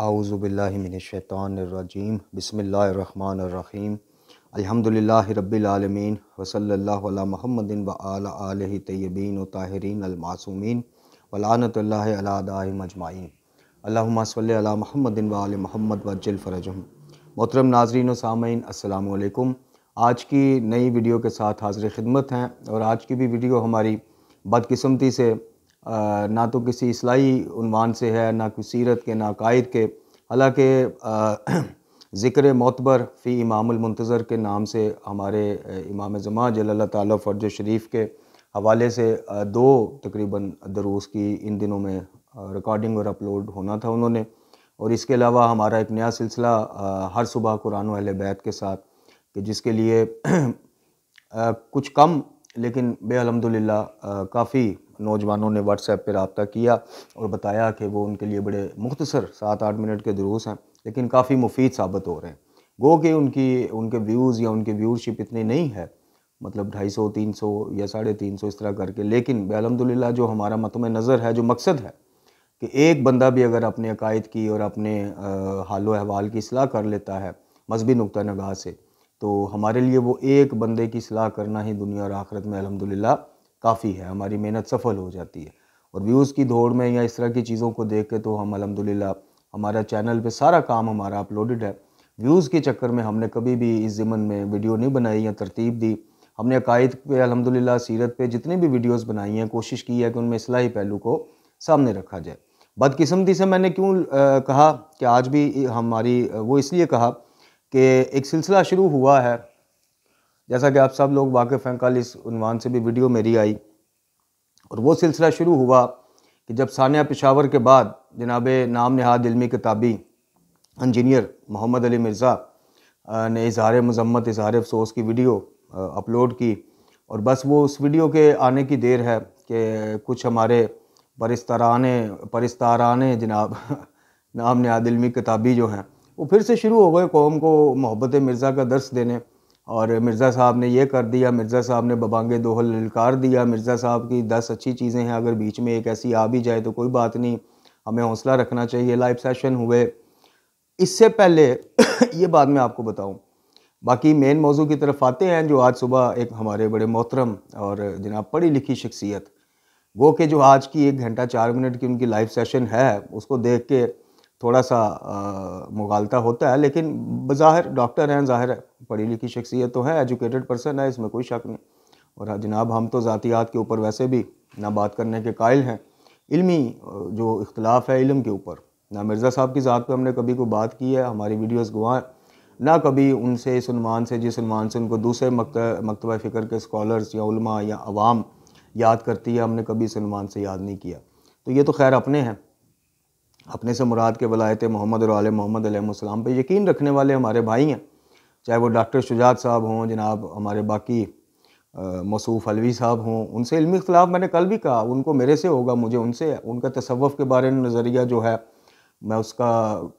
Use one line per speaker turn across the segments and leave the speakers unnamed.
आउज़बिल्लिमिनशैतरजीम बसमीम अलहमदिल्ला रबालमीन वसल महमदिन वल तय्यबीन व ताहरीन अलमासूमिन वलानतल्ला मजमाइन अल्लासल महमदिन वाल महमद वजल फ़रजम मोहतरम नाजरीन सामीन असलकुम आज की नई वीडियो के साथ हाजिर ख़िदमत हैं और आज की भी वीडियो हमारी बदकस्मती से ना तो किसी इसलाई उनवान से है ना कि सीरत के ना क़ायद के हालाँकि ज़िक्र मोतबर फ़ी इमामतज़र के नाम से हमारे इमाम जमा जल्ला ताली फ़र्ज शरीफ के हवाले से दो तकरीबन दरूस की इन दिनों में रिकॉर्डिंग और अपलोड होना था उन्होंने और इसके अलावा हमारा एक नया सिलसिला हर सुबह कुरान अहल बैत के साथ कि जिसके लिए कुछ कम लेकिन बेहमदिल्ला काफ़ी नौजवानों ने व्हाट्सएप पर रबता किया और बताया कि वो उनके लिए बड़े मुख्तसर सात आठ मिनट के दुरूस हैं लेकिन काफ़ी मुफीद साबित हो रहे हैं गो कि उनकी उनके व्यूज़ या उनकी व्यूरशिप इतनी नहीं है मतलब ढाई सौ तीन सौ या साढ़े तीन सौ इस तरह करके लेकिन अलहमदिल्ला जो हमारा मतम नज़र है जो मकसद है कि एक बंदा भी अगर अपने अकायद की और अपने हालो अहवाल की सलाह कर लेता है मजहबी नुक़ नगाह से तो हमारे लिए वो एक बंदे की सलाह करना ही दुनिया और आखरत में अलहमदिल्ला काफ़ी है हमारी मेहनत सफल हो जाती है और व्यूज़ की दौड़ में या इस तरह की चीज़ों को देख के तो हम अलहमदिल्ला हमारा चैनल पे सारा काम हमारा अपलोडेड है व्यूज़ के चक्कर में हमने कभी भी इस ज़मन में वीडियो नहीं बनाई या तरतीब दी हमने अकायद पे अलहमदिल्ला सीरत पे जितनी भी वीडियोस बनाई हैं कोशिश की है कि उनमें असलाही पहलू को सामने रखा जाए बदकस्मती से मैंने क्यों कहा कि आज भी हमारी वो इसलिए कहा कि एक सिलसिला शुरू हुआ है जैसा कि आप सब लोग वाकिफ़ हैं कल इस उनवान से भी वीडियो मेरी आई और वो सिलसिला शुरू हुआ कि जब सानिया पेशावर के बाद जनाब नाम नहाद इलमी किताबी इंजीनियर मोहम्मद अली मिर्ज़ा ने इजहार मजम्मत इजहार अफसोस की वीडियो अपलोड की और बस वो उस वीडियो के आने की देर है कि कुछ हमारे परिस्ताराने परिस्तारान जनाब नाम नहाद इलमी किताबी जो हैं वो फिर से शुरू हो गए कौम को मोहब्बत मिर्ज़ा का दर्श देने और मिर्ज़ा साहब ने ये कर दिया मिर्ज़ा साहब ने बबांगे दोहल ललकार दिया मिर्ज़ा साहब की दस अच्छी चीज़ें हैं अगर बीच में एक ऐसी आ भी जाए तो कोई बात नहीं हमें हौसला रखना चाहिए लाइव सेशन हुए इससे पहले ये बात मैं आपको बताऊं बाकी मेन मौजू की तरफ आते हैं जो आज सुबह एक हमारे बड़े मोहतरम और जनाब पढ़ी लिखी शख्सियत वो कि जो आज की एक घंटा चार मिनट की उनकी लाइव सेशन है उसको देख के थोड़ा सा मुगालता होता है लेकिन बज़ाहिर डॉक्टर हैं ज़ाहिर है पढ़ी लिखी शख्सियत तो है एजुकेटेड पर्सन है इसमें कोई शक नहीं और हाँ, जनाब हम तो ज़ातियात के ऊपर वैसे भी ना बात करने के कायल हैं इल्मी जो इख्तलाफ है इलम के ऊपर ना मिर्ज़ा साहब की ज़ात पे हमने कभी कोई बात की है हमारी वीडियोज़ गुआ ना कभी उनसे इस उनवान से जिस उनवान से उनको दूसरे मकतबा फ़िक्र के स्कॉलर्स या याद करती है हमने कभी इस उनवान से याद नहीं किया तो ये तो खैर अपने हैं अपने से मुराद के वलायत मोहम्मद और आले मोहम्मद अलैहिस्सलाम पे यकीन रखने वाले हमारे भाई हैं चाहे वो डॉक्टर शुजात साहब हों जनाब हमारे बाकी मसूफ अलवी साहब हों उनसे इल्मी इख्तलाफ मैंने कल भी कहा उनको मेरे से होगा मुझे उनसे उनका तसवफ़ के बारे में नज़रिया जो है मैं उसका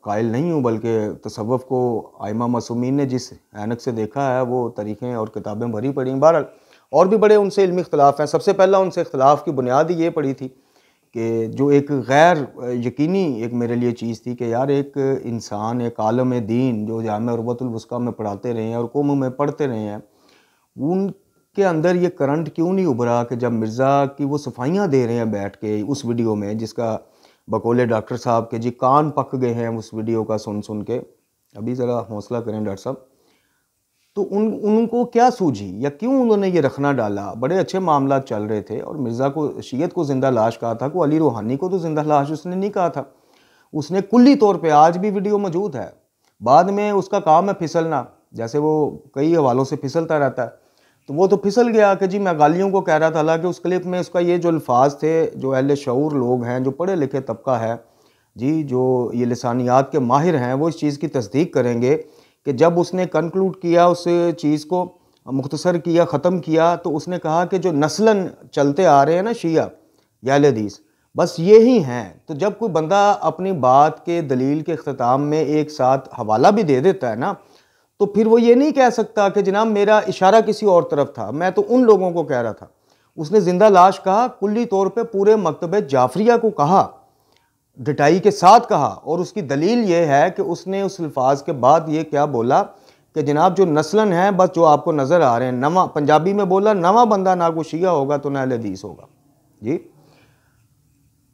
कायल नहीं हूँ बल्कि तसवफ़ को आयमा मासूमीन ने जिस ऐनक से देखा है वो तरीक़ें और किताबें भरी पड़ी बहरहाल और भी बड़े उनसे इल्मी इख्तलाफ हैं सबसे पहला उनसे इख्तलाफ की बुनियाद ही ये पड़ी थी कि जो एक गैर यकीनी एक मेरे लिए चीज़ थी कि यार एक इंसान एक आलम दीन जो जाम रबतुलवस्का में पढ़ाते रहे हैं और कौम में पढ़ते रहे हैं उनके अंदर ये करंट क्यों नहीं उभरा कि जब मिर्ज़ा की वो सफाइयाँ दे रहे हैं बैठ के उस वीडियो में जिसका बकोले डॉक्टर साहब के जी कान पक गए हैं उस वीडियो का सुन सुन के अभी ज़रा हौसला करें डॉक्टर साहब तो उन उनको क्या सूझी या क्यों उन्होंने ये रखना डाला बड़े अच्छे मामला चल रहे थे और मिर्ज़ा को शीयत को ज़िंदा लाश कहा था को अली रूहानी को तो ज़िंदा लाश उसने नहीं कहा था उसने कुल्ली तौर पे आज भी वीडियो मौजूद है बाद में उसका काम है फिसलना जैसे वो कई हवालों से फिसलता रहता है तो वो तो फिसल गया कि जी मैं गालियों को कह रहा था हालांकि उस क्लिप में उसका ये जो अल्फाज थे जो अहल शूर लोग हैं जो पढ़े लिखे तबका है जी जो ये लसानियात के माहिर हैं वो इस चीज़ की तस्दीक करेंगे कि जब उसने कंक्लूड किया उस चीज़ को मुख्तसर किया ख़त्म किया तो उसने कहा कि जो नस्लन चलते आ रहे हैं ना शिया यालदीस बस ये ही हैं तो जब कोई बंदा अपनी बात के दलील के अख्ताम में एक साथ हवाला भी दे देता है ना तो फिर वो ये नहीं कह सकता कि जनाब मेरा इशारा किसी और तरफ था मैं तो उन लोगों को कह रहा था उसने जिंदा लाश कहा कुल्ली तौर पे पूरे मकतब जाफरिया को कहा डिटाई के साथ कहा और उसकी दलील ये है कि उसने उस अल्फाज के बाद ये क्या बोला कि जनाब जो नस्लन है बस जो आपको नज़र आ रहे हैं नवा पंजाबी में बोला नवा बंदा ना को शिया होगा तो ना लदीस होगा जी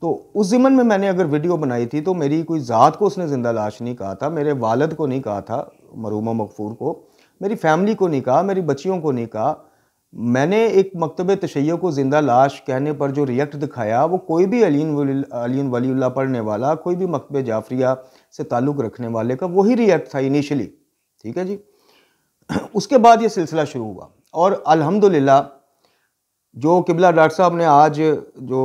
तो उस जमन में मैंने अगर वीडियो बनाई थी तो मेरी कोई ज़ात को उसने ज़िंदा लाश नहीं कहा था मेरे वालद को नहीं कहा था मरूमा मकफूर को मेरी फैमिली को नहीं कहा मेरी बच्चियों को नहीं कहा मैंने एक मकतब तशैय को ज़िंदा लाश कहने पर जो रिएक्ट दिखाया वो कोई भी अलीन अलीन वलील्ला पढ़ने वाला कोई भी मकतब जाफरिया से ताल्लुक़ रखने वाले का वही रिएक्ट था इनिशली ठीक है जी उसके बाद ये सिलसिला शुरू हुआ और अल्हम्दुलिल्लाह जो किबला डॉक्टर साहब ने आज जो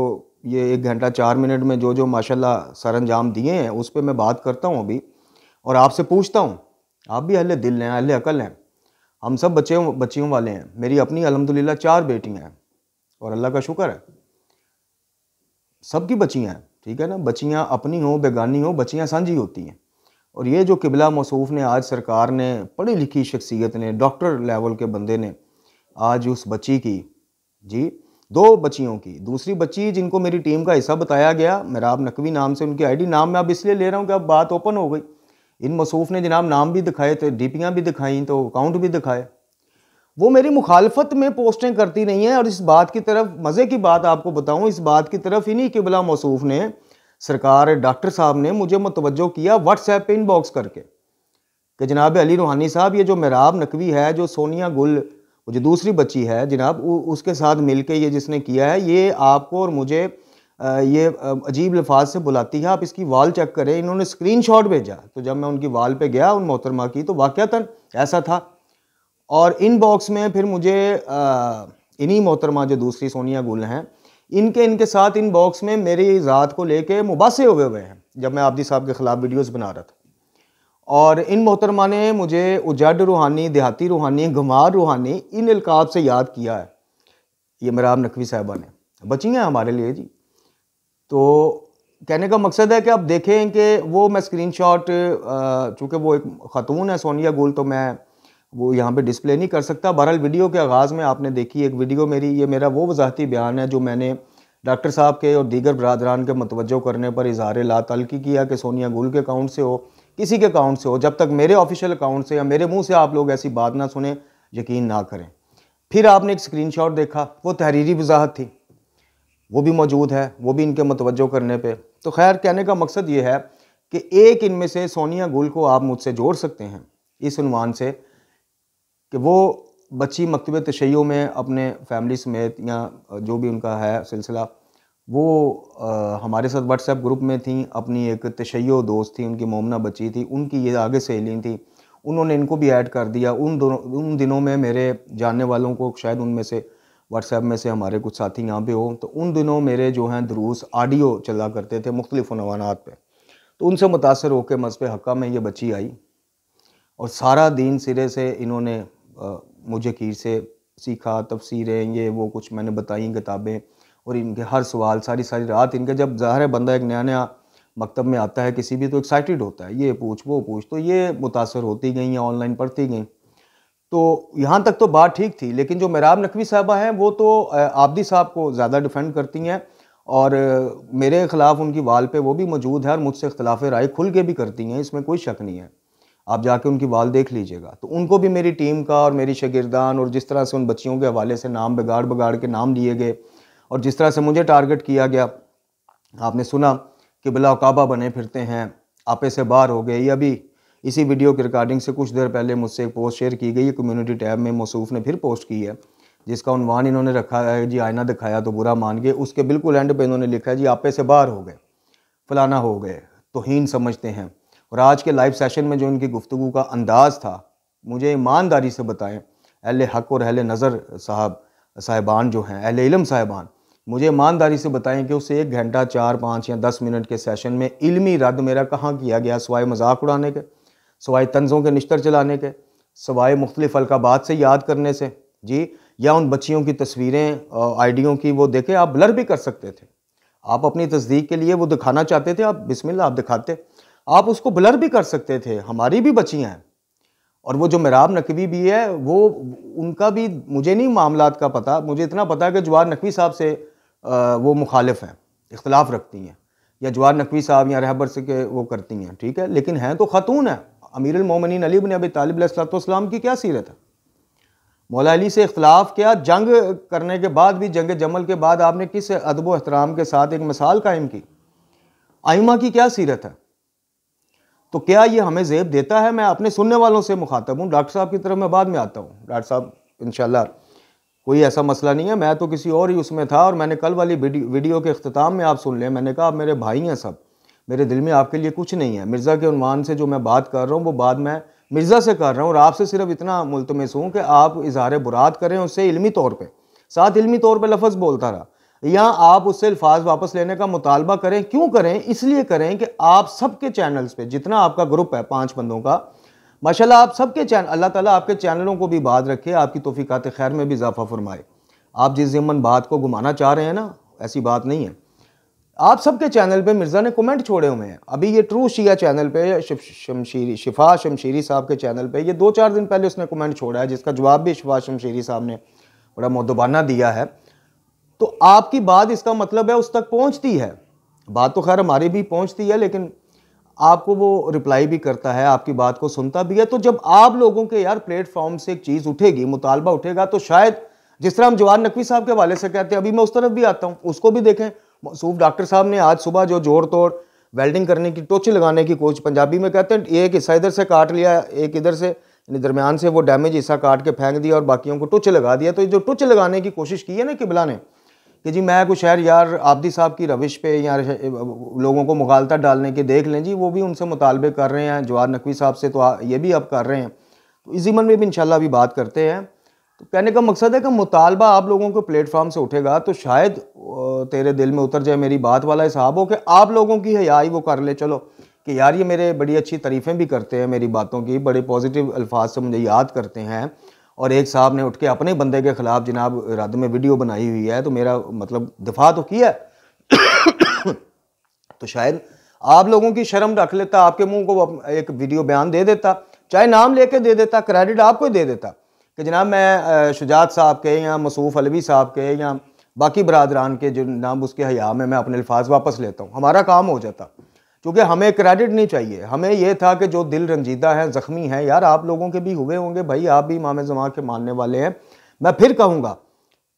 ये एक घंटा चार मिनट में जो जो माशा सर अंजाम दिए हैं उस पर मैं बात करता हूँ अभी और आपसे पूछता हूँ आप भी अहल दिल हैं अहल अकल हैं हम सब बच्चे बच्चियों वाले हैं मेरी अपनी अलहमदिल्ला चार बेटियाँ हैं और अल्लाह का शुक्र है सबकी बच्चियाँ हैं ठीक है ना बच्चियाँ अपनी हों बेगानी हों बच्चियाँ साझी होती हैं और ये जो किबला मसूफ ने आज सरकार ने पढ़ी लिखी शख्सियत ने डॉक्टर लेवल के बंदे ने आज उस बच्ची की जी दो बच्चियों की दूसरी बच्ची जिनको मेरी टीम का हिस्सा बताया गया मेराब नकवी नाम से उनकी आईडी नाम मैं अब इसलिए ले रहा हूँ कि अब बात ओपन हो गई इन मसूफ ने जनाब नाम भी दिखाए तो डीपियाँ भी दिखाई तो अकाउंट भी दिखाए वो मेरी मुखालफत में पोस्टें करती रही हैं और इस बात की तरफ मज़े की बात आपको बताऊँ इस बात की तरफ इन्हीं किबला मसूफ ने सरकार डॉक्टर साहब ने मुझे मुतवजो किया व्हाट्सएप पर इनबॉक्स करके कि जनाब अली रूहानी साहब ये जो महराब नकवी है जो सोनिया गुल जो दूसरी बच्ची है जनाब उसके साथ मिल के ये जिसने किया है ये आपको और मुझे ये अजीब लफाज से बुलाती है आप इसकी वाल चेक करें इन्होंने स्क्रीनशॉट भेजा तो जब मैं उनकी वाल पे गया उन मोहतरमा की तो वाक़ता ऐसा था और इन बॉक्स में फिर मुझे इन्हीं मोहतरमा जो दूसरी सोनिया गुल हैं इनके इनके साथ इन बॉक्स में मेरी ज़ात को लेके मुबासे हुए हुए हैं जब मैं आपदी साहब के ख़िलाफ़ वीडियोस बना रहा था और इन मोहतरमा ने मुझे उजड रूहानी देहाती रूहानी घुमार रूहानी इन अलकाब से याद किया है ये मराब नकवी साहबा ने बची हैं हमारे लिए जी तो कहने का मकसद है कि आप देखें कि वो मैं स्क्रीनशॉट चूँकि वो एक ख़तून है सोनिया गुल तो मैं वो यहाँ पे डिस्प्ले नहीं कर सकता बहरहाल वीडियो के आगाज़ में आपने देखी एक वीडियो मेरी ये मेरा वो वजाहती बयान है जो मैंने डॉक्टर साहब के और दीगर बरदरान के मतवजो करने पर इजहार ला तलकी किया कि सोनिया गुल के अकाउंट से हो किसी के अकाउंट से हो जब तक मेरे ऑफिशियल अकाउंट से या मेरे मुँह से आप लोग ऐसी बात ना सुने यकीन ना करें फिर आपने एक शॉट देखा वो तहरीरी वजाहत थी वो भी मौजूद है वो भी इनके मतवजो करने पे तो खैर कहने का मकसद ये है कि एक इनमें से सोनिया गुल को आप मुझसे जोड़ सकते हैं इस अनवान से कि वो बच्ची मकतब तशैयों में अपने फैमिली समेत या जो भी उनका है सिलसिला वो आ, हमारे साथ व्हाट्सएप ग्रुप में थी अपनी एक तशैयो दोस्त थी उनकी मोमना बच्ची थी उनकी ये आगे सहेली थी उन्होंने इनको भी ऐड कर दिया उन दोनों उन दिनों में मेरे जानने वालों को शायद उनमें से व्हाट्सएप में से हमारे कुछ साथी यहाँ पे हो तो उन दिनों मेरे जो हैं दरूस आडियो चला करते थे मुख्तलिफ़ नवानात पर तो उनसे मुतासर होकर पे हक्का में ये बच्ची आई और सारा दिन सिरे से इन्होंने मुझे खीर से सीखा तफसीरें ये वो कुछ मैंने बताई किताबें और इनके हर सवाल सारी सारी रात इनके जब ज़ाहिर बंदा एक नया नया मकतब में आता है किसी भी तो एक्साइटेड होता है ये पूछ वो पूछ तो ये मुतासर होती गई या ऑनलाइन पढ़ती गई तो यहाँ तक तो बात ठीक थी लेकिन जो मेराब नकवी साहबा हैं वो तो आबदी साहब को ज़्यादा डिफेंड करती हैं और मेरे ख़िलाफ़ उनकी वाल पे वो भी मौजूद है और मुझसे अख्तिलाफ़ राय खुल के भी करती हैं इसमें कोई शक नहीं है आप जाके उनकी वाल देख लीजिएगा तो उनको भी मेरी टीम का और मेरी शगिरदान और जिस तरह से उन बच्चियों के हवाले से नाम बिगाड़ बिगाड़ के नाम लिए गए और जिस तरह से मुझे टारगेट किया गया आपने सुना कि बिलाकाबा बने फिरते हैं आपे से बाहर हो गए या भी इसी वीडियो की रिकॉर्डिंग से कुछ देर पहले मुझसे एक पोस्ट शेयर की गई है कम्युनिटी टैब में मसूफ ने फिर पोस्ट की है जिसका उनवान इन्होंने रखा है जी आईना दिखाया तो बुरा मान गए उसके बिल्कुल एंड पे इन्होंने लिखा है जी आपे से बाहर हो गए फलाना हो गए तोहन समझते हैं और आज के लाइव सेशन में जो इनकी गुफ्तु का अंदाज़ था मुझे ईमानदारी से बताएं अहल हक और अहल नज़र साहब साहिबान जो हैं अहल इलम साहिबान मुझे ईमानदारी से बताएं कि उस एक घंटा चार पाँच या दस मिनट के सेशन में इलमी रद्द मेरा कहाँ किया गया सवाए मजाक उड़ाने के सवाए तंज़ों के निश्तर चलाने के सवाए मुख्तलिफ़ अलकाबात से याद करने से जी या उन बच्चियों की तस्वीरें आइडियों की वो देखें आप ब्लर भी कर सकते थे आप अपनी तस्दीक के लिए वो दिखाना चाहते थे आप बिस्मिल्लाह आप दिखाते आप उसको ब्लर भी कर सकते थे हमारी भी बच्चियाँ हैं और वो जो मेराब नकवी भी है वो उनका भी मुझे नहीं मामला का पता मुझे इतना पता है कि जवाहर नकवी साहब से आ, वो मुखालिफ़ हैं इख्तलाफ रखती हैं या जवाहर नकवी साहब या रहबर से के वो करती हैं ठीक है लेकिन हैं तो ख़तून हैं अमीर अमीरमिन अली बन अबी तालबलाम की क्या सीरत है मौला अली से इख्तलाफ किया जंग करने के बाद भी जंग जमल के बाद आपने किस अदब अहतराम के साथ एक मिसाल कायम की आइमा की क्या सीरत है तो क्या ये हमें जेब देता है मैं अपने सुनने वालों से मुखातब हूँ डॉक्टर साहब की तरफ मैं बाद में आता हूँ डॉक्टर साहब इनशाला कोई ऐसा मसला नहीं है मैं तो किसी और ही उसमें था और मैंने कल वाली वीडियो के अख्ताम में आप सुन लें मैंने कहा आप मेरे भाई हैं सब मेरे दिल में आपके लिए कुछ नहीं है मिर्ज़ा के उनवान से जो मैं बात कर रहा हूँ वो बात मैं मिर्ज़ा से कर रहा हूँ और आपसे सिर्फ इतना मुलतमस हूँ कि आप इजहार बुरात करें उससे इलमी तौर पर साथ इलमी तौर पर लफ्ज़ बोलता रहा या आप उससे अल्फाज वापस लेने का मुतालबा करें क्यों करें इसलिए करें कि आप सबके चैनल्स पर जितना आपका ग्रुप है पाँच बंदों का माशाला आप सबके चैनल अल्लाह ताली आपके चैनलों को भी बात रखे आपकी तोफ़ीक़ात खैर में भी इजाफा फरमाए आप जिस जमन बात को घुमाना चाह रहे हैं ना ऐसी बात नहीं है आप सबके चैनल पे मिर्ज़ा ने कमेंट छोड़े हुए हैं अभी ये ट्रू शिया चैनल पे शमशीरी शिफा शमशीरी साहब के चैनल पे ये दो चार दिन पहले उसने कमेंट छोड़ा है जिसका जवाब भी शिफा शमशीरी साहब ने बड़ा मदबाना दिया है तो आपकी बात इसका मतलब है उस तक पहुंचती है बात तो खैर हमारी भी पहुँचती है लेकिन आपको वो रिप्लाई भी करता है आपकी बात को सुनता भी है तो जब आप लोगों के यार प्लेटफॉर्म से एक चीज़ उठेगी मुतालबा उठेगा तो शायद जिस तरह हम जवान नकवी साहब के हवाले से कहते हैं अभी मैं उस तरफ भी आता हूँ उसको भी देखें मौसूफ डॉक्टर साहब ने आज सुबह जो जोर तोड़ वेल्डिंग करने की टोच लगाने की कोशिश पंजाबी में कहते हैं एक हिस्सा इधर से काट लिया एक इधर से दरमियान से वो डैमेज हिस्सा काट के फेंक दिया और बाकियों को टुच लगा दिया तो जो टुच लगाने की कोशिश की है ना किबला ने कि जी मैं कुछ शहर यार आबदी साहब की रविश पे या लोगों को मुगालता डालने के देख लें जी वो भी उनसे मुतालबे कर रहे हैं जवाहर नकवी साहब से तो ये भी अब कर रहे हैं तो इसी मन में भी इन अभी बात करते हैं तो कहने का मकसद है कि मुतालबा आप लोगों को प्लेटफॉर्म से उठेगा तो शायद तेरे दिल में उतर जाए मेरी बात वाला हिसाब हो कि आप लोगों की है याई वो कर ले चलो कि यार ये मेरे बड़ी अच्छी तरीफें भी करते हैं मेरी बातों की बड़े पॉजिटिव अल्फाज से मुझे याद करते हैं और एक साहब ने उठ के अपने बंदे के ख़िलाफ़ जनाब रद्द में वीडियो बनाई हुई है तो मेरा मतलब दिफा तो किया तो शायद आप लोगों की शर्म रख लेता आपके मुंह को एक वीडियो बयान दे देता चाहे नाम लेके दे देता क्रेडिट आपको दे देता कि जनाब मैं शुजात साहब के या मसूफ़ अलवी साहब के या बाकी बरदरान के जो नाम उसके हया में मैं अपने अल्फाज वापस लेता हूँ हमारा काम हो जाता क्योंकि हमें क्रेडिट नहीं चाहिए हमें यह था कि जो दिल रंजीदा है ज़ख्मी है यार आप लोगों के भी हुए होंगे भाई आप भी इमाम जमा के मानने वाले हैं मैं फिर कहूँगा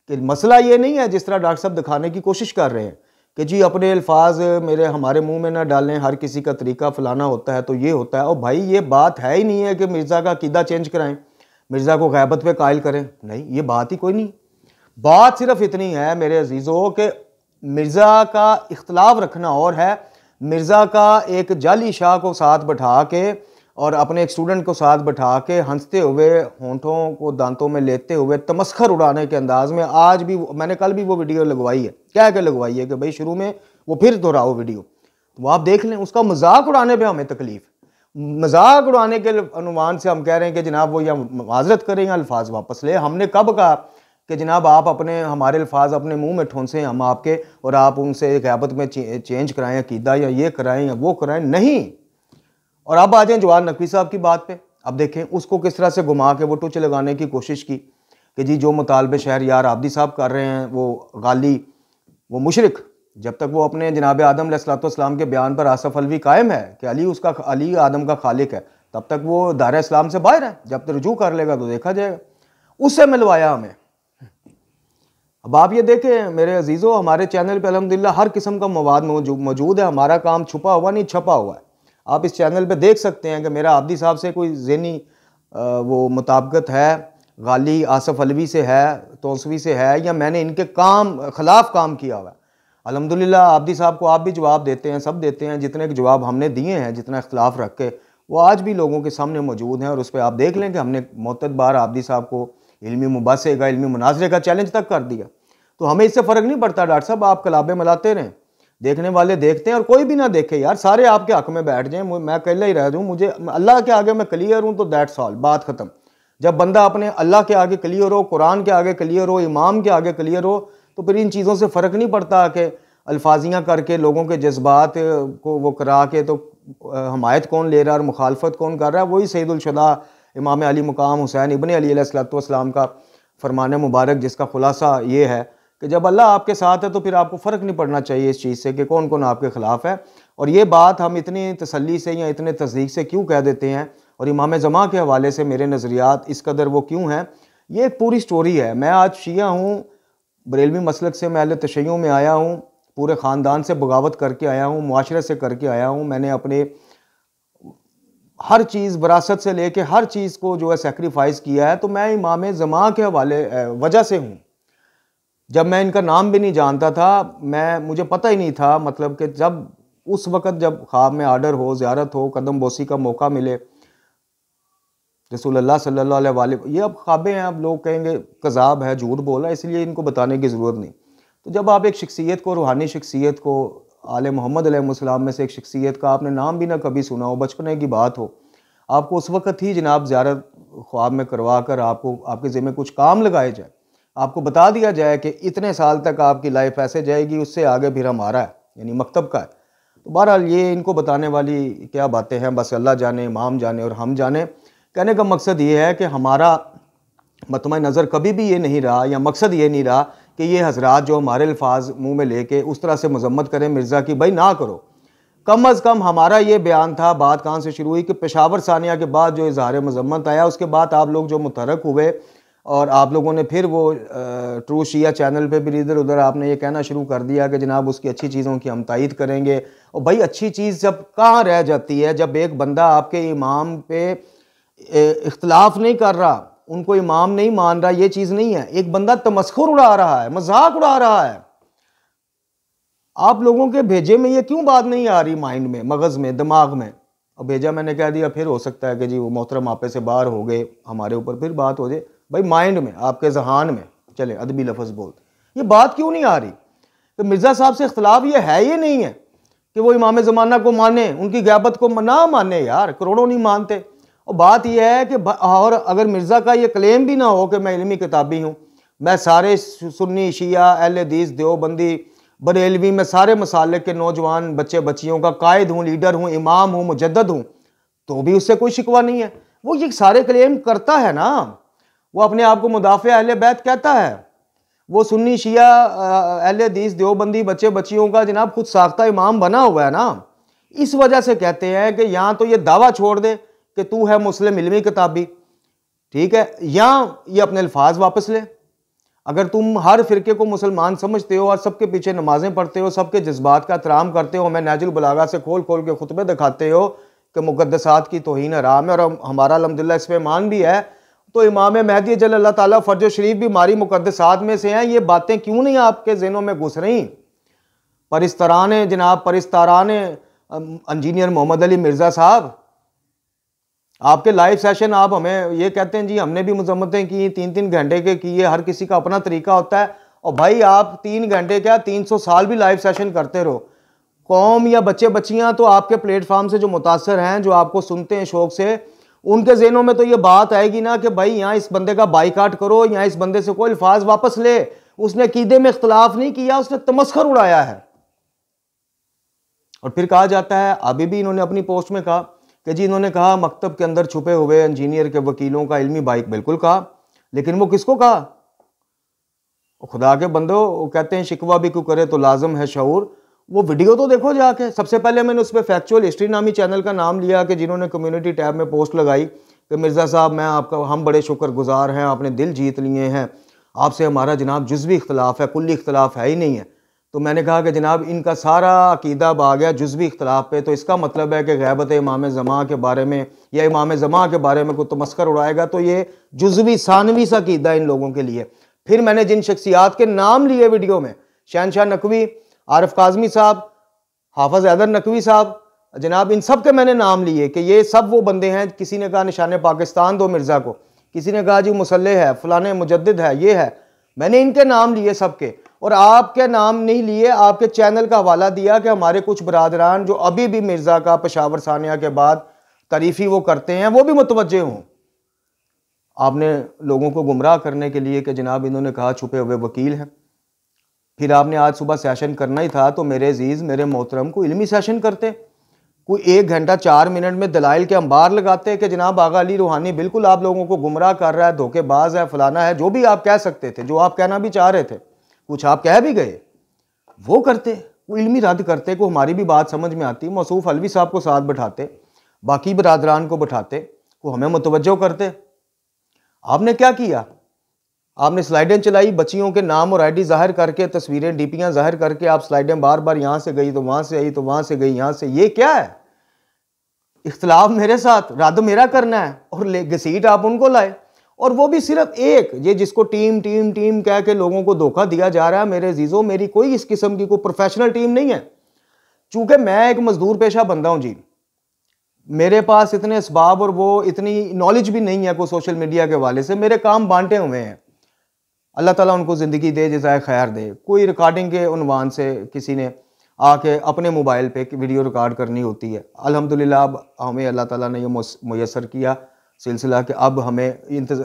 कि मसला ये नहीं है जिस तरह डॉक्टर साहब दिखाने की कोशिश कर रहे हैं कि जी अपने अल्फाज मेरे हमारे मुंह में ना डालें हर किसी का तरीका फलाना होता है तो ये होता है और भाई ये बात है ही नहीं है कि मिर्ज़ा का कीदा चेंज कराएं मिर्ज़ा को गैबत पे कायल करें नहीं ये बात ही कोई नहीं बात सिर्फ इतनी है मेरे अजीज़ों के मिर्ज़ा का इख्तलाफ रखना और है मिर्ज़ा का एक जाली शाह को साथ बैठा के और अपने एक स्टूडेंट को साथ बैठा के हंसते हुए होंठों को दांतों में लेते हुए तमस्खर उड़ाने के अंदाज में आज भी मैंने कल भी वो वीडियो लगवाई है क्या क्या लगवाई है कि भाई शुरू में वो फिर दोहराओ वीडियो तो आप देख लें उसका मजाक उड़ाने पे हमें तकलीफ़ मजाक उड़ाने के अनुमान से हम कह रहे हैं कि जनाब वो या माजरत करें या अल्फाज वापस ले हमने कब कहा कि जनाब आप अपने हमारे अल्फाज अपने मुंह में ठोंसें हम आपके और आप उनसे गैबत में चेंज कराएं अकीदा या ये कराएं या वो कराएं नहीं और अब आ जाएं जवाहर नकवी साहब की बात पे अब देखें उसको किस तरह से घुमा के वो टुच लगाने की कोशिश की कि जी जो मुतालबे शहर यार आबदी साहब कर रहे हैं वो गाली वो मुशरक़ जब तक वो अपने जनाब आदम सलाम के बयान पर आसफ अलवी कायम है कि अली उसका अली आदम का खालिक है तब तक वो दार इस्लाम से बाहर है जब तक रजू कर लेगा तो देखा जाएगा उससे मिलवाया हमें अब आप ये देखें मेरे अजीज़ों हमारे चैनल पे अलहमदिल्ला हर किस्म का मवाद मौजूद है हमारा काम छुपा हुआ नहीं छपा हुआ है आप इस चैनल पे देख सकते हैं कि मेरा आबदी साहब से कोई जहनी वो मुताबकत है गाली आसफ़ अलवी से है तोसवी से है या मैंने इनके काम खिलाफ काम किया हुआ है अलहमदिल्ला आबदी साहब को आप भी जवाब देते हैं सब देते हैं जितने के जवाब हमने दिए हैं जितना इख्तलाफ रख के वो आज भी लोगों के सामने मौजूद हैं और उस पर आप देख लें कि हमने मोतद बार आबदी साहब को इलमी मुबासे का इलमी मुनाजरे का चैलेंज तक कर दिया तो हमें इससे फ़र्क नहीं पड़ता डॉक्टर साहब आप कलाबें मिलाते रहें देखने वाले देखते हैं और कोई भी ना देखे यार सारे आपके हक में बैठ जाएँ मैं अकेला ही रह जाऊँ मुझे अल्लाह के आगे मैं क्लियर हूँ तो दैट्स ऑल बात ख़त्म जब बंदा अपने अल्लाह के आगे क्लियर हो कुरान के आगे क्लियर हो इमाम के आगे क्लियर हो तो फिर इन चीज़ों से फ़र्क नहीं पड़ता कि अल्फाजियाँ करके लोगों के जज्बात को वो करा के तो हमायत कौन ले रहा है और मुखालफत कौन कर रहा है वही सैदुलशदा इमाम अली मुकाम हुसैन इबन अलीसलाम का फरमान मुबारक जिसका ख़ुलासा ये है कि जब अल्लाह आपके साथ है तो फिर आपको फ़र्क नहीं पड़ना चाहिए इस चीज़ से कि कौन कौन आपके ख़िलाफ़ है और ये बात हम इतनी तसली से या इतने तस्दीक से क्यों कह देते हैं और इमाम ज़मा के हवाले से मेरे नज़रियात इस कदर वो क्यों हैं ये एक पूरी स्टोरी है मैं आज शिया हूँ बरेलवी मसलक से मैं अहल तशैयों में आया हूँ पूरे ख़ानदान से बगावत करके आया हूँ माशरे से करके आया हूँ मैंने अपने हर चीज़ वरासत से लेके हर चीज़ को जो है सेक्रीफाइस किया है तो मैं इमाम ज़मा के हवाले वजह से हूँ जब मैं इनका नाम भी नहीं जानता था मैं मुझे पता ही नहीं था मतलब कि जब उस वक़्त जब ख्वाब में आर्डर हो ज़्यारत हो कदम बोसी का मौका मिले रसूलुल्लाह सल्लल्लाहु अलैहि ये अब ख्वाबे हैं अब लोग कहेंगे कज़ाब है झूठ बोला इसलिए इनको बताने की ज़रूरत नहीं तो जब आप एक शख्सियत को रूहानी शख्सियत को आल मोहम्मद अलैहिस्सलाम में से एक शख्सियत का आपने नाम भी ना कभी सुना हो बचपने की बात हो आपको उस वक़्त ही जनाब ज्यारत ख्वाब में करवा कर आपको आपके ज़िम्मे कुछ काम लगाए जाए आपको बता दिया जाए कि इतने साल तक आपकी लाइफ ऐसे जाएगी उससे आगे फिर हमारा है यानी मकतब का है तो बहरहाल ये इनको बताने वाली क्या बातें हैं बस अल्लाह जाने इमाम जाने और हम जाने कहने का मकसद ये है कि हमारा मतम नज़र कभी भी ये नहीं रहा या मकसद ये नहीं रहा कि ये हजरात जो हमारे अल्फाज मुँह में लेके उस तरह से मजम्मत करें मिर्ज़ा की भाई ना करो कम अज़ कम हमारा ये बयान था बात कहाँ से शुरू हुई कि पेशावर सानिया के बाद जो इजहार मजम्मत आया उसके बाद आप लोग जो मुतरक हुए और आप लोगों ने फिर वो ट्रू शिया चैनल पे भी इधर उधर आपने ये कहना शुरू कर दिया कि जनाब उसकी अच्छी चीज़ों की हम तइद करेंगे और भाई अच्छी चीज़ जब कहाँ रह जाती है जब एक बंदा आपके इमाम पे इख्तलाफ नहीं कर रहा उनको इमाम नहीं मान रहा ये चीज़ नहीं है एक बंदा तमस्खुर उड़ा रहा है मजाक उड़ा रहा है आप लोगों के भेजे में ये क्यों बात नहीं आ रही माइंड में मगज़ में दिमाग में और भेजा मैंने कह दिया फिर हो सकता है कि जी वो मोहतरम आपे से बाहर हो गए हमारे ऊपर फिर बात हो जाए भाई माइंड में आपके जहान में चले अदबी लफज बोल ये बात क्यों नहीं आ रही तो मिर्ज़ा साहब से इख्तलाफ ये है ये नहीं है कि वो इमाम ज़माना को माने उनकी गैबत को ना माने यार करोड़ों नहीं मानते और बात यह है कि और अगर मिर्ज़ा का ये क्लेम भी ना हो कि मैं इलमी किताबी हूँ मैं सारे सुन्नी शिया अहल हदीस देवबंदी बरेलवी मैं सारे मसाले के नौजवान बच्चे बच्चियों का कायद हूँ लीडर हूँ इमाम हूँ मुजद हूँ तो भी उससे कोई शिकवा नहीं है वो ये सारे क्लेम करता है ना वो अपने आप को मुदाफ़ अहल बैत कहता है वो सुन्नी शिया अहल दीस देवबंदी बच्चे बच्चियों का जनाब खुद साख्ता इमाम बना हुआ है ना इस वजह से कहते हैं कि यहाँ तो ये दावा छोड़ दे कि तू है मुस्लिम इलमी किताबी ठीक है या ये अपने अल्फाज वापस ले अगर तुम हर फिरके को मुसलमान समझते हो और सबके पीछे नमाजें पढ़ते हो सबके जज्बात का तराम करते हो मैं नाजुल बलागा से खोल खोल के खुतबे दिखाते हो कि मुकदसात की तोहन आराम है और हमारा अलहमदिल्ला इस पर मान भी है तो इमाम महदी जल अल्लाह ताली फ़र्ज शरीफ भी हमारी मुकदसात में से हैं ये बातें क्यों नहीं आपके जहनों में घुस रही परिस्तारान जनाब परिस्तारान इंजीनियर मोहम्मद अली मिर्ज़ा साहब आपके लाइव सेशन आप हमें ये कहते हैं जी हमने भी मजम्मतें की तीन तीन घंटे के किए हर किसी का अपना तरीका होता है और भाई आप तीन घंटे क्या तीन सौ साल भी लाइव सेशन करते रहो कौम या बच्चे बच्चियाँ तो आपके प्लेटफॉर्म से जो मुतासर हैं जो आपको सुनते हैं शौक से उनके जहनों में तो ये बात आएगी ना कि भाई यहाँ इस बंदे का बाईकाट करो या इस बंदे से कोई अल्फाज वापस ले उसने कीदे में इख्तलाफ नहीं किया उसने तमस्कर उड़ाया है और फिर कहा जाता है अभी भी इन्होंने अपनी पोस्ट में कहा कि जी इन्होंने कहा मकतब के अंदर छुपे हुए इंजीनियर के वकीलों का इल्मी बाइक बिल्कुल कहा लेकिन वो किसको कहा खुदा के बंदो वो कहते हैं शिकवा भी क्यों करे तो लाजम है शूर वो वीडियो तो देखो जाके सबसे पहले मैंने उस पर फैक्चुअल हिस्ट्री नामी चैनल का नाम लिया कि जिन्होंने कम्युनिटी टैब में पोस्ट लगाई कि मिर्ज़ा साहब मैं आपका हम बड़े शुक्रगुजार हैं आपने दिल जीत लिए हैं आपसे हमारा जनाब जज्वी इख्तलाफ है कुल्ली इख्तलाफ है ही नहीं है तो मैंने कहा कि जनाब इनका सारा अकीदा अब आ गया जज्वी इख्तलाफ पे तो इसका मतलब है कि गैबत इमाम ज़मा के बारे में या इमाम ज़मा के बारे में कोई तमस्कर तो उड़ाएगा तो ये जज्वी सानवी सा अकीदा इन लोगों के लिए फिर मैंने जिन शख्सियात के नाम लिए वीडियो में शहनशाह नकवी आरफ काजमी साहब हाफज हैदर नकवी साहब जनाब इन सब के मैंने नाम लिए कि ये सब वो बंदे हैं किसी ने कहा निशान पाकिस्तान दो मिर्ज़ा को किसी ने कहा जी मुसल है फ़लाने मुजद है ये है मैंने इनके नाम लिए सबके और आपके नाम नहीं लिए आपके चैनल का हवाला दिया कि हमारे कुछ बरदरान जो अभी भी मिर्ज़ा का पशावर सानिया के बाद तारीफ़ी वो करते हैं वो भी मुतवजह हों आपने लोगों को गुमराह करने के लिए कि जनाब इन्होंने कहा छुपे हुए वकील हैं फिर आपने आज सुबह सेशन करना ही था तो मेरे अजीज़ मेरे मोहतरम को इलमी सेशन करते कोई एक घंटा चार मिनट में दलाइल के अंबार लगाते हैं कि जनाब आगा अली रूहानी बिल्कुल आप लोगों को गुमराह कर रहा है धोखेबाज है फलाना है जो भी आप कह सकते थे जो आप कहना भी चाह रहे थे कुछ आप कह भी गए वो करते वो इलमी रद्द करते को हमारी भी बात समझ में आती मसूफ अलवी साहब को साथ बैठाते बाकी बरदरान को बैठाते को हमें मुतवजो करते आपने क्या किया आपने स्लाइडें चलाई बच्चियों के नाम और आईडी जाहिर करके तस्वीरें डीपियां जाहिर करके आप स्लाइडें बार बार यहाँ से गई तो वहाँ से आई तो वहाँ से गई यहाँ से ये क्या है इख्तलाफ मेरे साथ रद्द मेरा करना है और ले घसीट आप उनको लाए और वो भी सिर्फ एक ये जिसको टीम टीम टीम कह के लोगों को धोखा दिया जा रहा है मेरे जीजो मेरी कोई इस किस्म की कोई प्रोफेशनल टीम नहीं है चूँकि मैं एक मजदूर पेशा बंदा हूँ जी मेरे पास इतने इसबाब और वो इतनी नॉलेज भी नहीं है कोई सोशल मीडिया के हवाले से मेरे काम बांटे हुए हैं अल्लाह ताला उनको ज़िंदगी दे जजाय खैर दे कोई रिकॉर्डिंग के उनवान से किसी ने आके अपने मोबाइल पे वीडियो रिकॉर्ड करनी होती है अल्हम्दुलिल्लाह अब हमें अल्लाह ताला ने ये मैसर किया सिलसिला कि अब हमें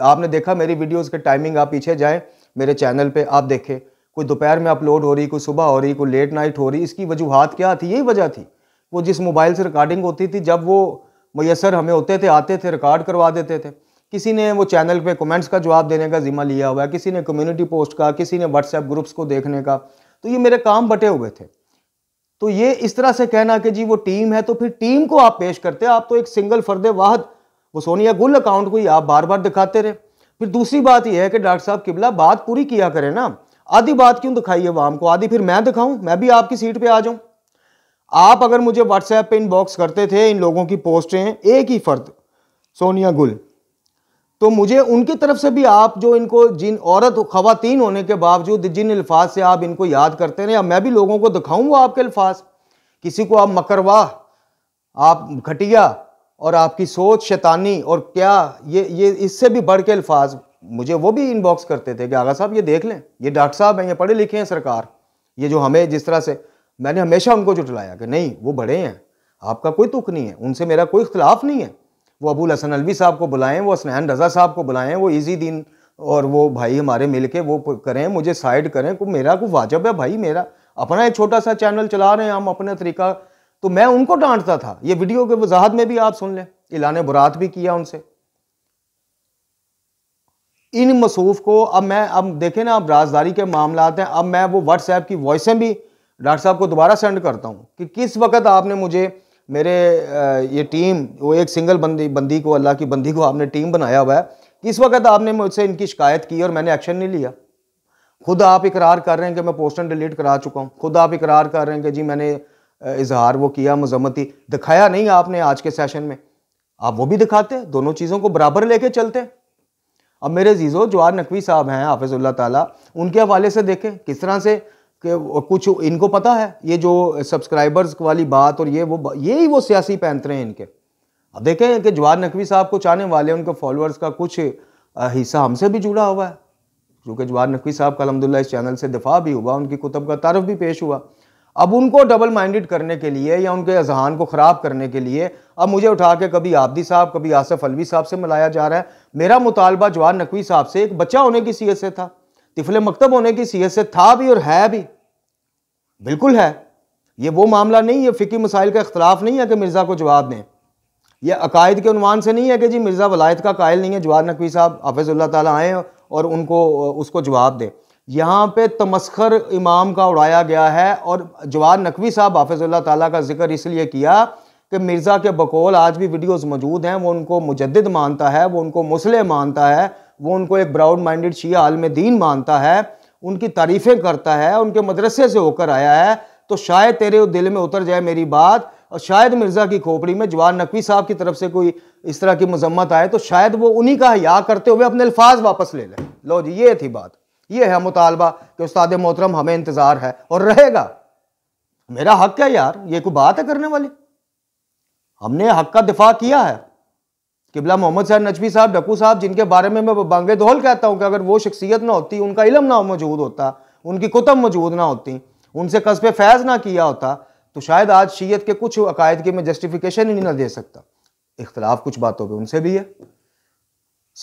आपने देखा मेरी वीडियोस के टाइमिंग आप पीछे जाएं मेरे चैनल पे आप देखें कोई दोपहर में अपलोड हो रही कोई सुबह हो रही कोई लेट नाइट हो रही इसकी वजूहत क्या थी यही वजह थी वो जिस मोबाइल से रिकॉर्डिंग होती थी जब वो मैसर हमें होते थे आते थे रिकॉर्ड करवा देते थे किसी ने वो चैनल पे कमेंट्स का जवाब देने का ज़िम्मा लिया हुआ है किसी ने कम्युनिटी पोस्ट का किसी ने व्हाट्सएप ग्रुप्स को देखने का तो ये मेरे काम बटे हुए थे तो ये इस तरह से कहना कि जी वो टीम है तो फिर टीम को आप पेश करते आप तो एक सिंगल फर्द वाहद वो सोनिया गुल अकाउंट को ही आप बार बार दिखाते रहे फिर दूसरी बात यह है कि डॉक्टर साहब किबला बात पूरी किया करें ना आधी बात क्यों दिखाई है वाम को आधी फिर मैं दिखाऊं मैं भी आपकी सीट पे आ जाऊं आप अगर मुझे व्हाट्सएप पे इनबॉक्स करते थे इन लोगों की पोस्टें एक ही फर्द सोनिया गुल तो मुझे उनकी तरफ से भी आप जो इनको जिन औरत खातन होने के बावजूद जिन अल्फाज से आप इनको याद करते रहे मैं भी लोगों को दिखाऊंगा आपके अल्फाज किसी को आप मकरवाह आप घटिया और आपकी सोच शैतानी और क्या ये ये इससे भी बढ़ के अल्फाज मुझे वो भी इनबॉक्स करते थे कि आगा साहब ये देख लें ये डॉक्टर साहब हैं ये पढ़े लिखे हैं सरकार ये जो हमें जिस तरह से मैंने हमेशा उनको जुटलाया कि नहीं वो बड़े हैं आपका कोई दुख नहीं है उनसे मेरा कोई इख्तलाफ नहीं है वो अबूल हसन अलवी साहब को बुलाएं वो स्नैन रज़ा साहब को बुलाएं वो ईजी दिन और वो भाई हमारे मिल के वो करें मुझे साइड करें को मेरा को वाजब है भाई मेरा अपना एक छोटा सा चैनल चला रहे हैं हम अपना तरीका तो मैं उनको डांटता था ये वीडियो के वजाहत में भी आप सुन लें इलान बुरात भी किया उनसे इन मसूफ को अब मैं अब देखें ना अब राजदारी के मामला हैं अब मैं वो व्हाट्सएप की वॉइसें भी डॉक्टर साहब को दोबारा सेंड करता हूँ कि किस वक्त आपने मुझे मेरे ये टीम वो एक सिंगल बंदी बंदी को अल्लाह की बंदी को आपने टीम बनाया हुआ है किस वक्त आपने मुझसे इनकी शिकायत की और मैंने एक्शन नहीं लिया खुद आप इकरार कर रहे हैं कि मैं पोस्टर डिलीट करा चुका हूँ खुद आप इकरार कर रहे हैं कि जी मैंने इजहार वो किया मजम्मती दिखाया नहीं आपने आज के सेशन में आप वो भी दिखाते हैं दोनों चीज़ों को बराबर लेके चलते हैं अब मेरे जीजो जवाहर नकवी साहब हैं हाफिज़ुल्ला ताला उनके हवाले से देखें किस तरह से कि कुछ इनको पता है ये जो सब्सक्राइबर्स वाली बात और ये वो ये ही वो सियासी पैंतरे हैं इनके अब देखें कि जवाहर नकवी साहब को चाहने वाले उनके फॉलोअर्स का कुछ हिस्सा हमसे भी जुड़ा हुआ है क्योंकि जवाहर नकवी साहब का अलहमदिल्ला इस चैनल से दिफा भी हुआ उनकी कुतब का तारफ भी पेश हुआ अब उनको डबल माइंडेड करने के लिए या उनके अजहान को ख़राब करने के लिए अब मुझे उठा के कभी आबदी साहब कभी आसफ अलवी साहब से मिलाया जा रहा है मेरा मुतालबा जवाहर नकवी साहब से एक बच्चा होने की सीयत से था तिफले मकतब होने की सीहत से था भी और है भी बिल्कुल है ये वो मामला नहीं है फ़िकी मसाइल का अख्तलाफ नहीं है कि मिर्ज़ा को जवाब दें यह अकायद के अनुमान से नहीं है कि जी मिर्ज़ा वलायत का कायल नहीं है जवाहर नकवी साहब हाफिज़ुल्ला ताली आएँ और उनको उसको जवाब दें यहाँ पे तमस्खर इमाम का उड़ाया गया है और जवाहर नकवी साहब हाफिज़ुल्ला ताली का जिक्र इसलिए किया कि मिर्ज़ा के बकौल आज भी वीडियोस मौजूद हैं वो उनको मुजद मानता है वो उनको मुसलह मानता है वो उनको एक ब्राउड माइंडेड शिया आलम दीन मानता है उनकी तारीफ़ें करता है उनके मदरसे से होकर आया है तो शायद तेरे दिल में उतर जाए मेरी बात और शायद मिर्ज़ा की खोपड़ी में जवान नकवी साहब की तरफ से कोई इस तरह की मजम्मत आए तो शायद वो उन्हीं का या करते हुए अपने अल्फाज वापस ले लें लो जी ये थी बात ये है मुतालबा कि उस्ताद मोहतरम हमें इंतज़ार है और रहेगा मेरा हक है यार ये कोई बात है करने वाली हमने हक का दिफा किया है किबला मोहम्मद सैन नजवी साहब डकू साहब जिनके बारे में मैं बांगे दोहल कहता हूँ कि अगर वो शख्सियत ना होती उनका इलम ना मौजूद होता उनकी कुतब मौजूद ना होती उनसे कस्बे फैज़ ना किया होता तो शायद आज शीयत के कुछ अकायद की मैं जस्टिफिकेशन ही ना दे सकता इख्तलाफ कुछ बातों पर उनसे भी है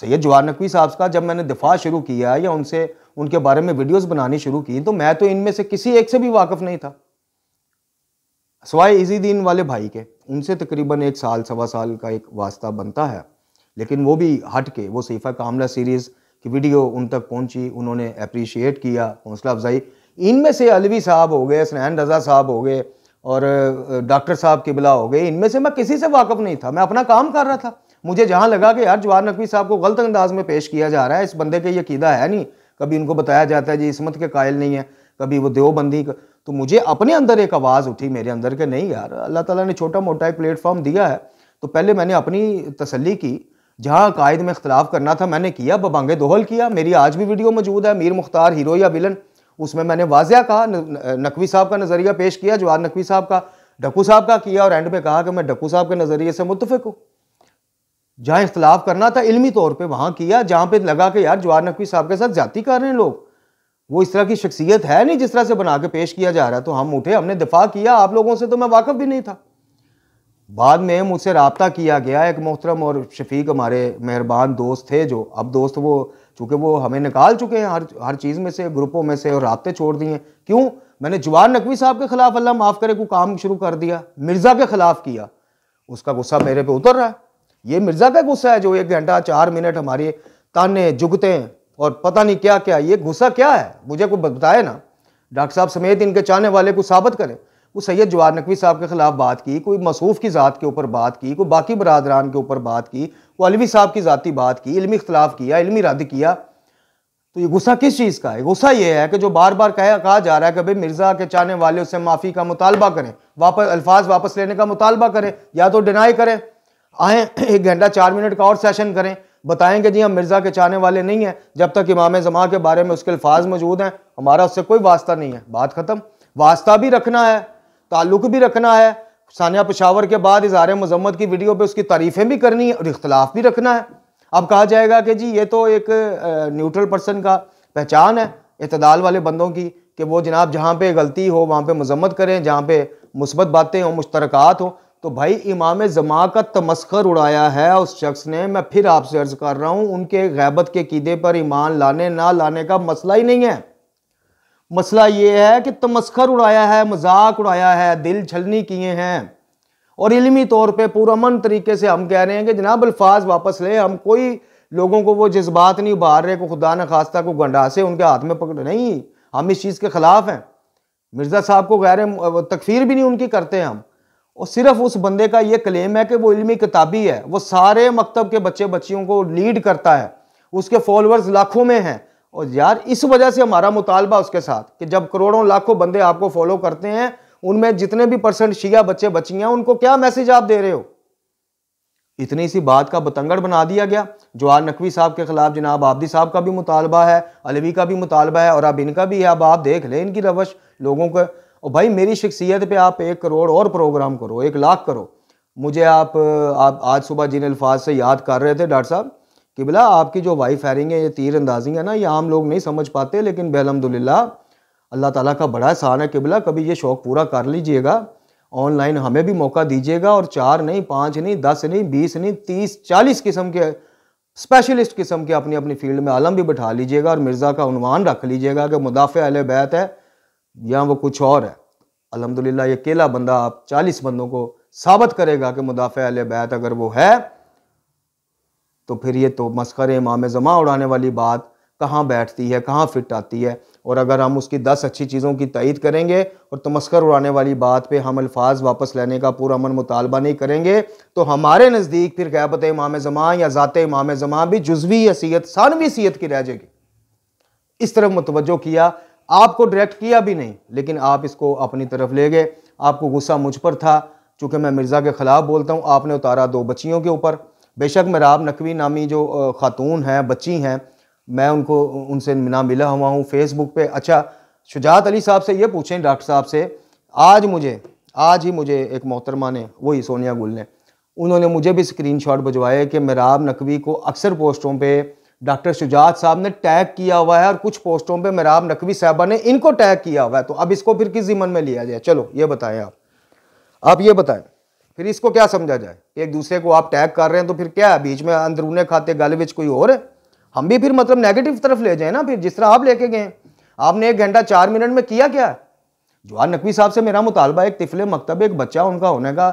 सैयद जवाहर नकवी साहब का जब मैंने दिफा शुरू किया या उनसे उनके बारे में वीडियोज़ बनानी शुरू की तो मैं तो इनमें से किसी एक से भी वाकफ़ नहीं था सवाए इसी दिन वाले भाई के उनसे तकरीबन एक साल सवा साल का एक वास्ता बनता है लेकिन वो भी हट के वो सैफा कामला सीरीज़ की वीडियो उन तक पहुंची उन्होंने अप्रिशिएट किया हौसला अफजाई इनमें से अलवी साहब हो गए स्नैन रज़ा साहब हो गए और डॉक्टर साहब किबला हो गए इनमें से मैं किसी से वाकफ़ नहीं था मैं अपना काम कर रहा था मुझे जहाँ लगा कि यार जवाहर नकवी साहब को गलत अंदाज में पेश किया जा रहा है इस बंदे के यकीदा है नहीं कभी उनको बताया जाता है जी इसमत के कायल नहीं है कभी वो देवबंदी तो मुझे अपने अंदर एक आवाज़ उठी मेरे अंदर के नहीं यार अल्लाह ताला ने छोटा मोटा एक प्लेटफॉर्म दिया है तो पहले मैंने अपनी तसल्ली की जहाँ कायद में इख्तलाफ करना था मैंने किया बबांगे दोहल किया मेरी आज भी वीडियो मौजूद है मीर मुख्तार हीरो या विलन उसमें मैंने वाजिया कहा नकवी साहब का नज़रिया पेश किया जवाहर नकवी साहब का डकू साहब का किया और एंड में कहा कि मैं डकू साहब के नज़रिए से मुतफिक हूँ जहाँ इख्तलाफ करना था इलमी तौर पर वहाँ किया जहाँ पर लगा कि यार जवाहर नकवी साहब के साथ जाति कर रहे हैं लोग वो इस तरह की शख्सियत है नहीं जिस तरह से बना के पेश किया जा रहा है तो हम उठे हमने दिफा किया आप लोगों से तो मैं वाकफ़ भी नहीं था बाद में मुझसे रबता किया गया एक मोहतरम और शफीक हमारे मेहरबान दोस्त थे जो अब दोस्त वो चूँकि वो हमें निकाल चुके हैं हर हर चीज़ में से ग्रुपों में से और रबते छोड़ दिए क्यों मैंने जवान नकवी साहब के ख़िलाफ़ अल्लाह माफ़ करे को काम शुरू कर दिया मिर्ज़ा के ख़िलाफ़ किया उसका गुस्सा मेरे पे उतर रहा है ये मिर्ज़ा का गुस्सा है जो एक घंटा चार मिनट हमारे ताने जुगते हैं और पता नहीं क्या क्या ये गुस्सा क्या है मुझे कुछ बताए ना डॉक्टर साहब समेत इनके चाहने वाले को साबित करें वो सैयद जवाहर नकवी साहब के ख़िलाफ़ बात की कोई मसूफ़ की ज़ात के ऊपर बात की कोई बाकी बरदरान के ऊपर बात की वो अलवी साहब की ज़ाती बात की इलमी इख्तलाफ किया इलमी रद्द किया तो ये गुस्सा किस चीज़ का है गुस्सा ये है कि जो बार बार कह कहा जा रहा है कि भाई मिर्ज़ा के चाहने वाले उससे माफ़ी का मुतालबा करें वापस अल्फाज वापस लेने का मुतालबा करें या तो डिनाई करें आए एक घंटा चार मिनट का और सेशन करें बताएंगे जी हम मिर्ज़ा के चाहने वाले नहीं हैं जब तक इमाम जमा के बारे में उसके अल्फाज मौजूद हैं हमारा उससे कोई वास्ता नहीं है बात ख़त्म वास्ता भी रखना है ताल्लुक भी रखना है सानिया पशावर के बाद इजहार मजम्मत की वीडियो पे उसकी तारीफ़ें भी करनी है और इख्तलाफ भी रखना है अब कहा जाएगा कि जी ये तो एक न्यूट्रल पर्सन का पहचान है इतदाल वाले बंदों की कि वो जनाब जहाँ पे गलती हो वहाँ पे मजम्मत करें जहाँ पे मुस्बत बातें हों मुश्तरकत हों तो भाई इमाम ज़मा का तमस्कर उड़ाया है उस शख्स ने मैं फिर आपसे अर्ज़ कर रहा हूं उनके गैबत के कीदे पर ईमान लाने ना लाने का मसला ही नहीं है मसला ये है कि तमस्कर उड़ाया है मजाक उड़ाया है दिल छलनी किए हैं और इलमी तौर पूरा पुरमन तरीके से हम कह रहे हैं कि जनाब अल्फाज वापस ले हम कोई लोगों को वो जज्बात नहीं उभार रहे को खुदा न खास्ता को से उनके हाथ में पकड़ नहीं हम इस चीज़ के ख़िलाफ़ हैं मिर्ज़ा साहब को गैर तकफीर भी नहीं उनकी करते हम और सिर्फ उस बंदे का ये क्लेम है कि वो इलमी किताबी है वो सारे मकतब के बच्चे बच्चियों को लीड करता है उसके फॉलोअर्स लाखों में हैं और यार इस वजह से हमारा मुतालबा उसके साथ कि जब करोड़ों लाखों बंदे आपको फॉलो करते हैं उनमें जितने भी परसेंट शिया बच्चे बच्चियाँ उनको क्या मैसेज आप दे रहे हो इतनी सी बात का बतंगड़ बना दिया गया जवाहर नकवी साहब के खिलाफ जनाब आबदी साहब का भी मुतालबा है अलवी का भी मुतालबा है और अब इनका भी है अब आप देख लें इनकी रवश लोगों को और भाई मेरी शख्सियत पे आप एक करोड़ और प्रोग्राम करो एक लाख करो मुझे आप आप आज सुबह जिन अल्फाज से याद कर रहे थे डॉक्टर साहब कि बिला आपकी जो वाई फायरिंग है ये तीर अंदाजी है ना ये आम लोग नहीं समझ पाते लेकिन बहलमदिल्ला अल्लाह ताला का बड़ा एहसान है किबला कभी ये शौक़ पूरा कर लीजिएगा ऑनलाइन हमें भी मौका दीजिएगा और चार नहीं पाँच नहीं दस नहीं बीस नहीं तीस चालीस किस्म के स्पेशलिस्ट किस्म के अपनी अपनी फील्ड में आलम भी बैठा लीजिएगा और मिर्ज़ा का अनवान रख लीजिएगा कि मुदाफ़ अल बैत है या वो कुछ और है अलहमदिल्ला ये अकेला बंदा आप चालीस बंदों को साबित करेगा कि मुदाफ़ अल बैत अगर वो है तो फिर ये तो मस्कर इमाम जमा उड़ाने वाली बात कहाँ बैठती है कहाँ फिट आती है और अगर हम उसकी दस अच्छी चीज़ों की तइद करेंगे और तमस्कर तो उड़ाने वाली बात पे हम अल्फाज वापस लेने का पूरा मन मुतालबा नहीं करेंगे तो हमारे नज़दीक फिर गैबत इमाम जमा या ज़ात इमाम जमा भी जुजवी हैसीत सानवी हैसीत की रह जाएगी इस तरफ मुतवजो किया आपको डायरेक्ट किया भी नहीं लेकिन आप इसको अपनी तरफ ले गए आपको गुस्सा मुझ पर था चूँकि मैं मिर्ज़ा के ख़िलाफ़ बोलता हूँ आपने उतारा दो बच्चियों के ऊपर बेशक मेराब नकवी नामी जो ख़ातून हैं बच्ची हैं मैं उनको उनसे ना मिला हुआ हूँ फेसबुक पे अच्छा शुजात अली साहब से ये पूछें डॉक्टर साहब से आज मुझे आज ही मुझे एक मोहतरमा ने वही सोनिया गुल ने उन्होंने मुझे भी स्क्रीन शॉट भिजवाए कि मेराब नकवी को अक्सर पोस्टों पर डॉक्टर शुजात साहब ने टैग किया हुआ है और कुछ पोस्टों पे मेराब नकवी साहबा ने इनको टैग किया हुआ है तो अब इसको फिर किस जिमन में लिया जाए चलो ये बताएं आप आप ये बताएं फिर इसको क्या समझा जाए एक दूसरे को आप टैग कर रहे हैं तो फिर क्या है बीच में अंदरूने खाते गल बिच कोई और है हम भी फिर मतलब नेगेटिव तरफ ले जाए ना फिर जिस तरह आप लेके गए आपने एक घंटा चार मिनट में किया क्या जवाहर नकवी साहब से मेरा मुतालबा एक तिफले मकतब एक बच्चा उनका होने का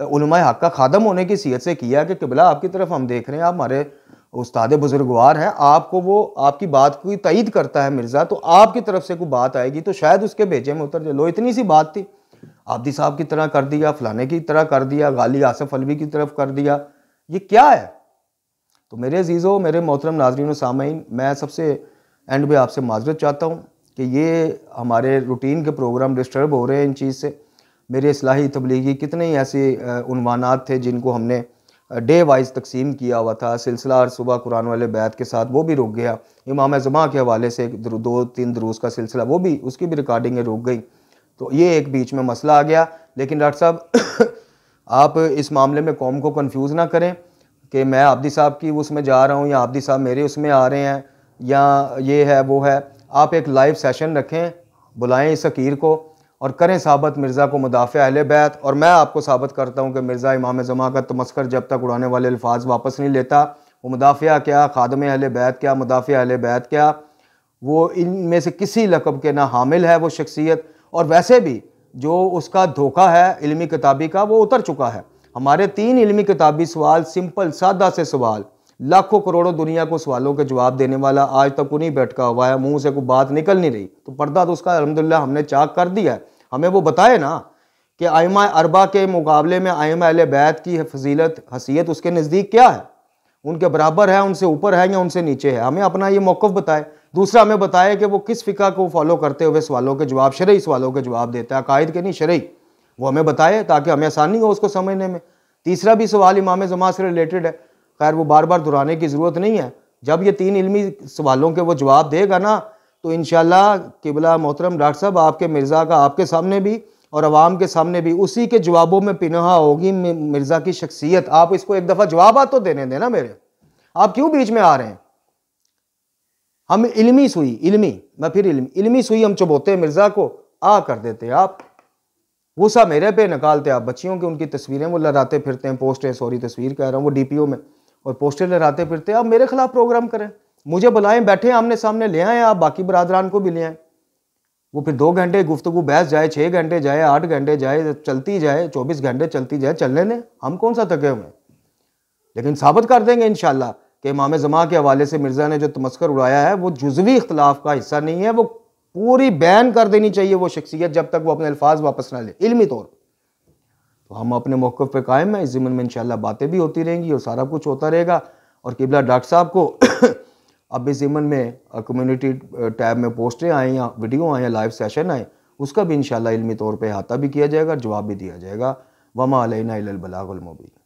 हक का खादम होने की सीहत से किया कि किबला आपकी तरफ हम देख रहे हैं आप हमारे उस्ताद बुजुर्गवार हैं आपको वो आपकी बात की तईद करता है मिर्ज़ा तो आपकी तरफ से कोई बात आएगी तो शायद उसके भेजे में उतर जाए लो इतनी सी बात थी आबदी साहब की तरह कर दिया फलाने की तरह कर दिया गाली आसफ अलवी की तरफ कर दिया ये क्या है तो मेरे अजीज़ों मेरे मोहतरम नाजरीन सामीन मैं सबसे एंड में आपसे माजरत चाहता हूँ कि ये हमारे रूटीन के प्रोग्राम डिस्टर्ब हो रहे हैं इन चीज़ से मेरे असलाही तबलीगी कितने ही ऐसे उनवानात थे जिनको हमने डे वाइज तकसीम किया हुआ था सिलसिला हर सुबह कुरान वाले बैत के साथ वो भी रुक गया इमाम जमा के हवाले से दो तीन दरूस का सिलसिला वो भी उसकी भी रिकॉर्डिंगें रुक गई तो ये एक बीच में मसला आ गया लेकिन डॉक्टर साहब आप इस मामले में कौम को कन्फ्यूज़ ना करें कि मैं आबदी साहब की उसमें जा रहा हूँ या आबदी साहब मेरे उसमें आ रहे हैं या ये है वो है आप एक लाइव सेशन रखें बुलाएं इस अकीर को और करें सबत मिर्ज़ा को मुदाफ़ अहल बैत और मैं आपको साबित करता हूँ कि मिर्ज़ा इमाम जमा का तमस्कर जब तक उड़ाने वाले अल्फाज वापस नहीं लेता वो मुदाफ़ा क्या खादम अहल बैत क्या मुदाफ़ अहल बैत क्या वो इन में से किसी लकब के ना हामिल है वो शख्सियत और वैसे भी जो उसका धोखा है इलमी किताबी का वो उतर चुका है हमारे तीन इलमी किताबी सवाल सिंपल सादा से सवाल लाखों करोड़ों दुनिया को सवालों के जवाब देने वाला आज तक उन्हीं बैठका हुआ है मुंह से कोई बात निकल नहीं रही तो पर्दा तो उसका अलहमदिल्ला हमने चाक कर दिया है हमें वो बताए ना कि आयमा अरबा के मुकाबले में आयमा अल बैत की फजीलत हसीियत उसके नज़दीक क्या है उनके बराबर है उनसे ऊपर है या उनसे नीचे है हमें अपना ये मौक़ बताए दूसरा हमें बताए कि वो किस फ़िका को फॉलो करते हुए सवालों के जवाब शरय सवालों के जवाब देता है अकायद के नहीं शरय वो हमें बताए ताकि हमें आसानी हो उसको समझने में तीसरा भी सवाल इमाम जमा से रिलेटेड है खैर वो बार बार दोहराने की ज़रूरत नहीं है जब ये तीन इलमी सवालों के वो जवाब देगा ना तो इन किबला मोहतरम डॉक्टर साहब आपके मिर्ज़ा का आपके सामने भी और आवाम के सामने भी उसी के जवाबों में पिनहा होगी मिर्ज़ा की शख्सियत आप इसको एक दफ़ा जवाब तो देने देना मेरे आप क्यों बीच में आ रहे हैं हम इल्मी सुई इल्मी मैं फिर इल्मी इल्मी सुई हम चुबोते मिर्ज़ा को आ कर देते आप गुस्सा मेरे पे निकालते आप बच्चियों की उनकी तस्वीरें वो लहराते फिरते हैं पोस्टें सॉरी तस्वीर कह रहा हूँ वो डीपीओ में और पोस्टें लहराते फिरते आप मेरे खिलाफ प्रोग्राम करें मुझे बुलाएं बैठे आमने सामने ले आए आप बाकी बरदरान को भी ले आए वो फिर दो घंटे गुफ्तु बहस जाए छः घंटे जाए आठ घंटे जाए चलती जाए चौबीस घंटे चलती जाए चलने दें हम कौन सा थके हुए हैं लेकिन साबित कर देंगे इन कि इमाम ज़मा के हवाले से मिर्ज़ा ने जो तमस्कर उड़ाया है वो जुजवी इख्तलाफ का हिस्सा नहीं है वो पूरी बैन कर देनी चाहिए वो शख्सियत जब तक वो अपने अल्फाज वापस ना ले इलमी तौर तो हम अपने मौक़ पर कायम है इस ज़मन में इन बातें भी होती रहेंगी और सारा कुछ होता रहेगा और किबला डॉक्टर साहब को अब इस ज़मन में कम्युनिटी टैब में पोस्टें आएँ या वीडियो आएँ या लाइव सेशन आएँ उसका भी इन शाला तौर पर अहाता भी किया जाएगा और जवाब भी दिया जाएगा वमा अलना बलागुलमबी